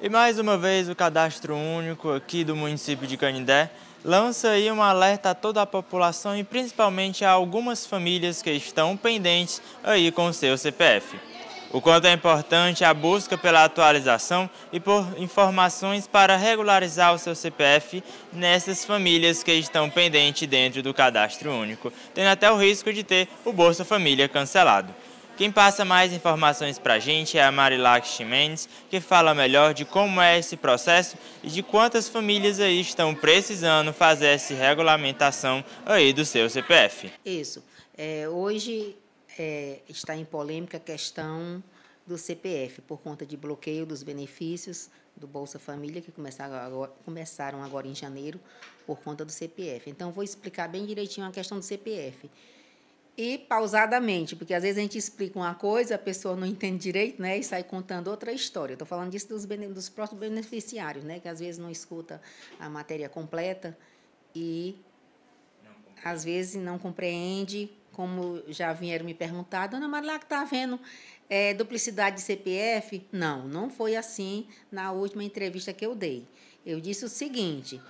E mais uma vez o Cadastro Único aqui do município de Canindé lança aí um alerta a toda a população e principalmente a algumas famílias que estão pendentes aí com o seu CPF. O quanto é importante a busca pela atualização e por informações para regularizar o seu CPF nessas famílias que estão pendentes dentro do Cadastro Único, tendo até o risco de ter o Bolsa Família cancelado. Quem passa mais informações para a gente é a Marilac Mendes, que fala melhor de como é esse processo e de quantas famílias aí estão precisando fazer essa regulamentação aí do seu CPF. Isso. É, hoje é, está em polêmica a questão do CPF por conta de bloqueio dos benefícios do Bolsa Família que começaram agora, começaram agora em janeiro por conta do CPF. Então vou explicar bem direitinho a questão do CPF e pausadamente, porque às vezes a gente explica uma coisa, a pessoa não entende direito, né, e sai contando outra história. Estou falando disso dos, dos próprios beneficiários, né, que às vezes não escuta a matéria completa e às vezes não compreende, como já vieram me perguntar, dona Marla, que está vendo é, duplicidade de CPF? Não, não foi assim na última entrevista que eu dei. Eu disse o seguinte,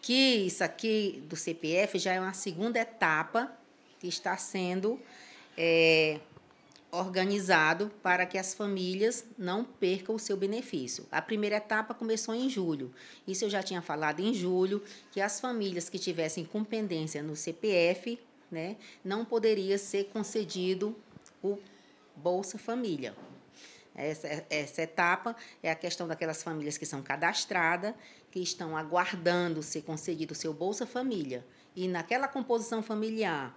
que isso aqui do CPF já é uma segunda etapa que está sendo é, organizado para que as famílias não percam o seu benefício. A primeira etapa começou em julho. Isso eu já tinha falado em julho, que as famílias que tivessem com pendência no CPF, né, não poderia ser concedido o Bolsa Família. Essa, essa etapa é a questão daquelas famílias que são cadastradas, que estão aguardando ser concedido o seu Bolsa Família. E naquela composição familiar,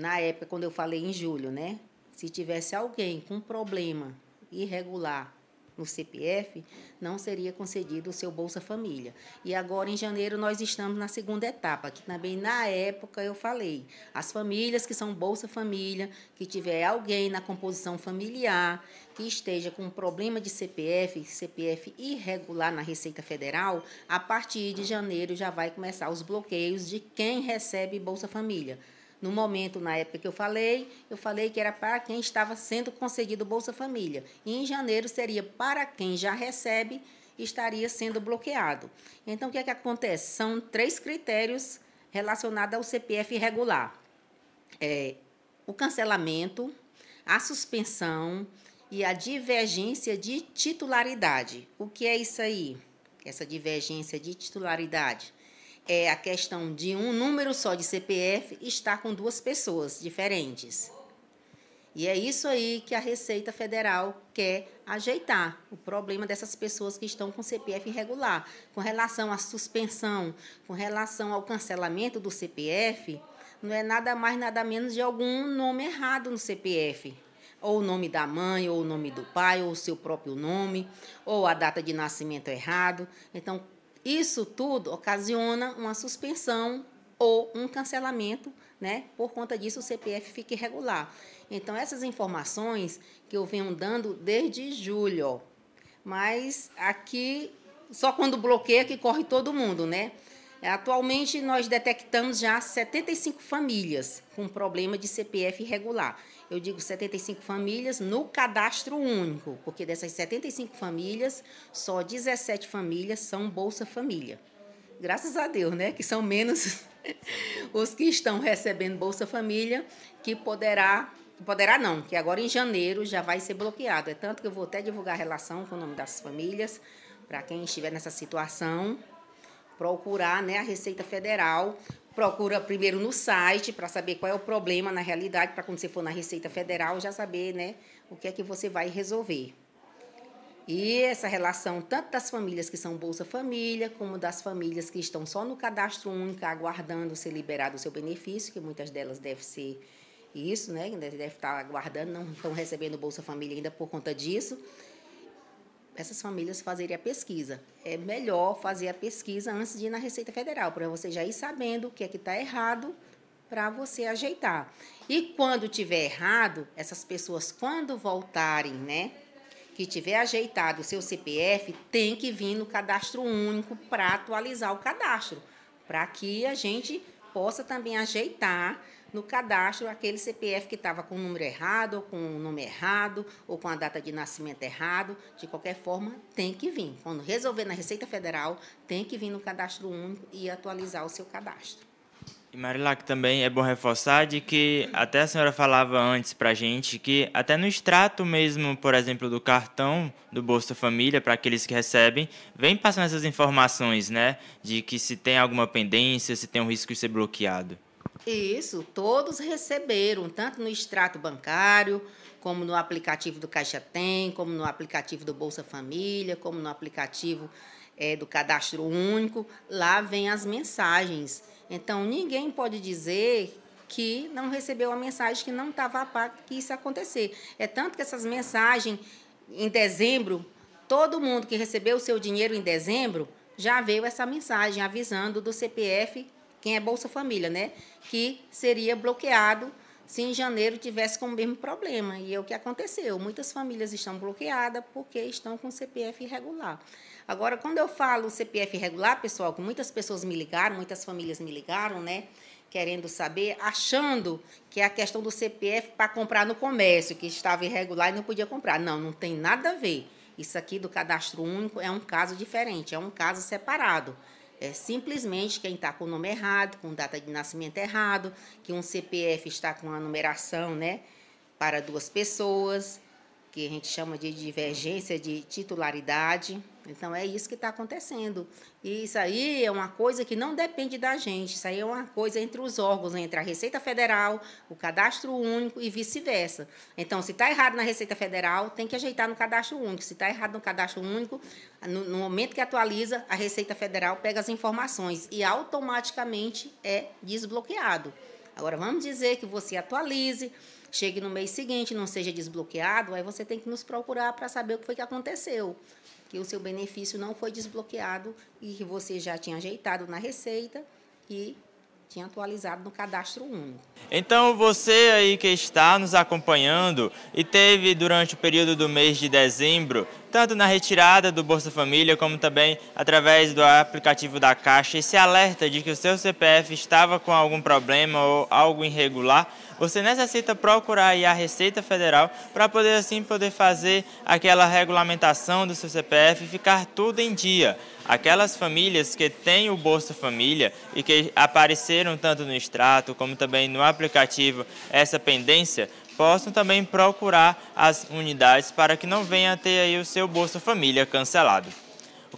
na época, quando eu falei em julho, né? Se tivesse alguém com problema irregular no CPF, não seria concedido o seu Bolsa Família. E agora, em janeiro, nós estamos na segunda etapa, que também na época eu falei. As famílias que são Bolsa Família, que tiver alguém na composição familiar, que esteja com problema de CPF, CPF irregular na Receita Federal, a partir de janeiro já vai começar os bloqueios de quem recebe Bolsa Família no momento, na época que eu falei, eu falei que era para quem estava sendo concedido Bolsa Família. E em janeiro seria para quem já recebe estaria sendo bloqueado. Então, o que é que acontece? São três critérios relacionados ao CPF regular É, o cancelamento, a suspensão e a divergência de titularidade. O que é isso aí? Essa divergência de titularidade é a questão de um número só de CPF estar com duas pessoas diferentes. E é isso aí que a Receita Federal quer ajeitar o problema dessas pessoas que estão com CPF irregular. Com relação à suspensão, com relação ao cancelamento do CPF, não é nada mais, nada menos de algum nome errado no CPF. Ou o nome da mãe, ou o nome do pai, ou o seu próprio nome, ou a data de nascimento errado. Então, isso tudo ocasiona uma suspensão ou um cancelamento, né? Por conta disso, o CPF fica irregular. Então, essas informações que eu venho dando desde julho, mas aqui só quando bloqueia que corre todo mundo, né? É, atualmente, nós detectamos já 75 famílias com problema de CPF irregular. Eu digo 75 famílias no cadastro único, porque dessas 75 famílias, só 17 famílias são Bolsa Família. Graças a Deus, né? Que são menos os que estão recebendo Bolsa Família, que poderá poderá não, que agora em janeiro já vai ser bloqueado. É tanto que eu vou até divulgar a relação com o nome das famílias, para quem estiver nessa situação, procurar né, a Receita Federal, procura primeiro no site para saber qual é o problema na realidade, para quando você for na Receita Federal já saber né, o que é que você vai resolver. E essa relação tanto das famílias que são Bolsa Família, como das famílias que estão só no cadastro único, aguardando ser liberado o seu benefício, que muitas delas devem ser isso, né? Deve estar aguardando, não estão recebendo Bolsa Família ainda por conta disso essas famílias fazerem a pesquisa. É melhor fazer a pesquisa antes de ir na Receita Federal, para você já ir sabendo o que é que está errado para você ajeitar. E quando tiver errado, essas pessoas quando voltarem, né, que tiver ajeitado o seu CPF, tem que vir no cadastro único para atualizar o cadastro, para que a gente possa também ajeitar no cadastro aquele CPF que estava com o número errado, ou com o nome errado, ou com a data de nascimento errado. De qualquer forma, tem que vir. Quando resolver na Receita Federal, tem que vir no cadastro único e atualizar o seu cadastro. E Marilac, também é bom reforçar de que até a senhora falava antes para gente que até no extrato mesmo, por exemplo, do cartão do Bolsa Família para aqueles que recebem, vem passando essas informações, né, de que se tem alguma pendência, se tem um risco de ser bloqueado. Isso, todos receberam, tanto no extrato bancário, como no aplicativo do Caixa Tem, como no aplicativo do Bolsa Família, como no aplicativo é, do Cadastro Único. Lá vem as mensagens. Então, ninguém pode dizer que não recebeu a mensagem, que não estava a par que isso acontecer. É tanto que essas mensagens, em dezembro, todo mundo que recebeu o seu dinheiro em dezembro já veio essa mensagem avisando do CPF quem é Bolsa Família, né? Que seria bloqueado se em janeiro tivesse com o mesmo problema. E é o que aconteceu. Muitas famílias estão bloqueadas porque estão com CPF irregular. Agora, quando eu falo CPF irregular, pessoal, que muitas pessoas me ligaram, muitas famílias me ligaram, né? Querendo saber, achando que é a questão do CPF para comprar no comércio, que estava irregular e não podia comprar. Não, não tem nada a ver. Isso aqui do cadastro único é um caso diferente, é um caso separado. É simplesmente quem está com o nome errado, com data de nascimento errado, que um CPF está com a numeração, né, para duas pessoas, que a gente chama de divergência de titularidade. Então é isso que está acontecendo. E isso aí é uma coisa que não depende da gente, isso aí é uma coisa entre os órgãos, entre a Receita Federal, o Cadastro Único e vice-versa. Então, se está errado na Receita Federal, tem que ajeitar no Cadastro Único. Se está errado no Cadastro Único, no, no momento que atualiza, a Receita Federal pega as informações e automaticamente é desbloqueado. Agora, vamos dizer que você atualize chegue no mês seguinte não seja desbloqueado, aí você tem que nos procurar para saber o que foi que aconteceu, que o seu benefício não foi desbloqueado e que você já tinha ajeitado na receita e tinha atualizado no cadastro único. Então você aí que está nos acompanhando e teve durante o período do mês de dezembro, tanto na retirada do Bolsa Família como também através do aplicativo da Caixa, esse alerta de que o seu CPF estava com algum problema ou algo irregular, você necessita procurar a Receita Federal para poder assim poder fazer aquela regulamentação do seu CPF e ficar tudo em dia. Aquelas famílias que têm o Bolsa Família e que apareceram tanto no extrato como também no aplicativo essa pendência, possam também procurar as unidades para que não venha a ter aí o seu Bolsa Família cancelado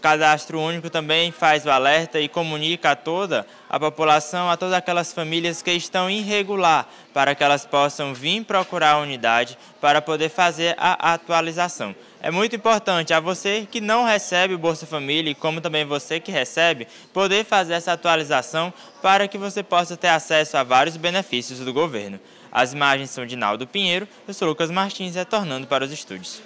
cadastro único também faz o alerta e comunica a toda a população, a todas aquelas famílias que estão irregular, para que elas possam vir procurar a unidade para poder fazer a atualização. É muito importante a você que não recebe o Bolsa Família, como também você que recebe, poder fazer essa atualização para que você possa ter acesso a vários benefícios do governo. As imagens são de Naldo Pinheiro, eu sou Lucas Martins, retornando para os estúdios.